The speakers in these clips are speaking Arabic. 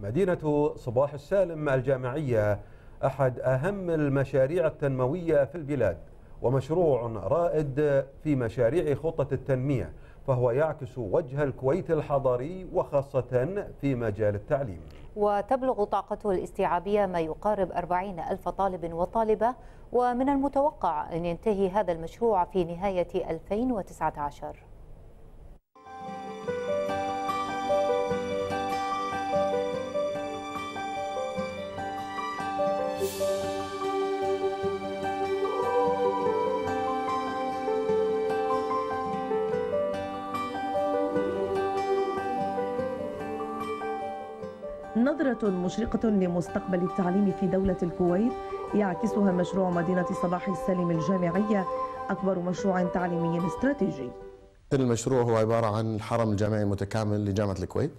مدينة صباح السالم الجامعية أحد أهم المشاريع التنموية في البلاد ومشروع رائد في مشاريع خطة التنمية فهو يعكس وجه الكويت الحضاري وخاصة في مجال التعليم وتبلغ طاقته الاستيعابية ما يقارب 40 ألف طالب وطالبة ومن المتوقع أن ينتهي هذا المشروع في نهاية 2019 نظرة مشرقة لمستقبل التعليم في دولة الكويت يعكسها مشروع مدينة صباح السالم الجامعية أكبر مشروع تعليمي استراتيجي المشروع هو عبارة عن الحرم الجامعي المتكامل لجامعة الكويت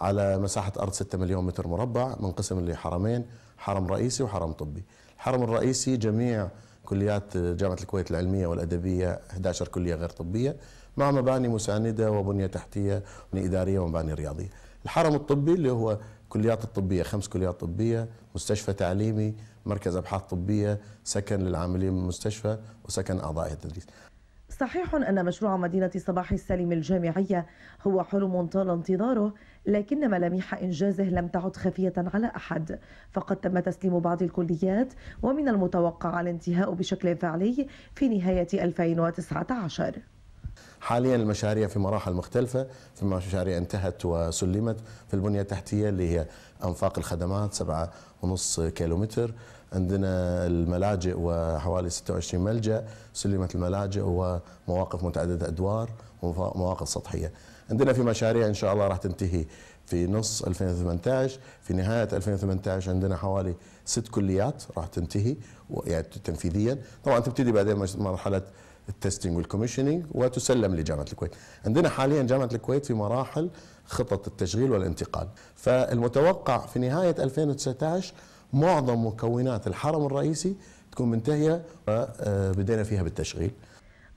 على مساحة أرض 6 مليون متر مربع منقسم لحرمين حرم رئيسي وحرم طبي الحرم الرئيسي جميع كليات جامعة الكويت العلمية والأدبية 11 كلية غير طبية مع مباني مساندة وبنية تحتية وبنية إدارية ومباني رياضية الحرم الطبي اللي هو كليات الطبية خمس كليات طبية مستشفى تعليمي مركز أبحاث طبية سكن للعاملين بالمستشفى وسكن أعضاء التدريس صحيح أن مشروع مدينة صباح السالم الجامعية هو حلم طال انتظاره لكن ملامح إنجازه لم تعد خفية على أحد فقد تم تسليم بعض الكليات ومن المتوقع الانتهاء بشكل فعلي في نهاية 2019 حاليا المشاريع في مراحل مختلفة في مشاريع انتهت وسلمت في البنية التحتية اللي هي أنفاق الخدمات سبعة ونص كيلومتر عندنا الملاجئ وحوالي 26 ملجأ سلمت الملاجئ ومواقف متعددة أدوار ومواقف سطحية عندنا في مشاريع إن شاء الله راح تنتهي في نص 2018 في نهاية 2018 عندنا حوالي ست كليات راح تنتهي يعني تنفيذيا طبعا تبتدي بعدين مرحلة التستنج والكوميشننج وتسلم لجامعه الكويت. عندنا حاليا جامعه الكويت في مراحل خطط التشغيل والانتقال. فالمتوقع في نهايه 2019 معظم مكونات الحرم الرئيسي تكون منتهيه وبدينا آه، آه، فيها بالتشغيل.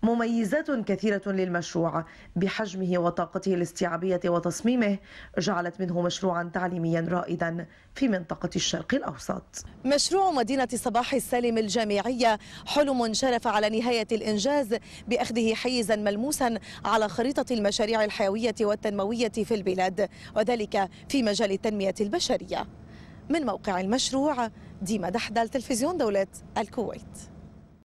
مميزات كثيرة للمشروع بحجمه وطاقته الاستيعابية وتصميمه جعلت منه مشروعا تعليميا رائدا في منطقة الشرق الأوسط مشروع مدينة صباح السالم الجامعية حلم شرف على نهاية الإنجاز بأخذه حيزا ملموسا على خريطة المشاريع الحيوية والتنموية في البلاد وذلك في مجال التنمية البشرية من موقع المشروع ديما دحدال تلفزيون دولة الكويت